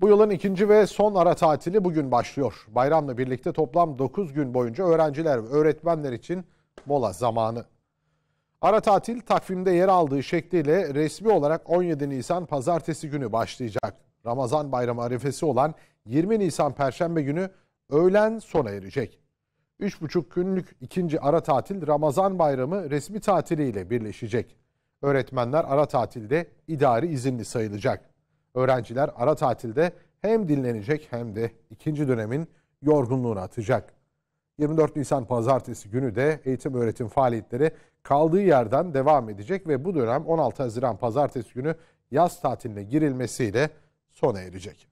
Bu yılın ikinci ve son ara tatili bugün başlıyor. Bayramla birlikte toplam 9 gün boyunca öğrenciler ve öğretmenler için mola zamanı. Ara tatil takvimde yer aldığı şekliyle resmi olarak 17 Nisan pazartesi günü başlayacak. Ramazan bayramı arifesi olan 20 Nisan perşembe günü öğlen sona erecek. 3,5 günlük ikinci ara tatil Ramazan bayramı resmi tatiliyle birleşecek. Öğretmenler ara tatilde idari izinli sayılacak. Öğrenciler ara tatilde hem dinlenecek hem de ikinci dönemin yorgunluğunu atacak. 24 Nisan pazartesi günü de eğitim öğretim faaliyetleri kaldığı yerden devam edecek ve bu dönem 16 Haziran pazartesi günü yaz tatiline girilmesiyle sona erecek.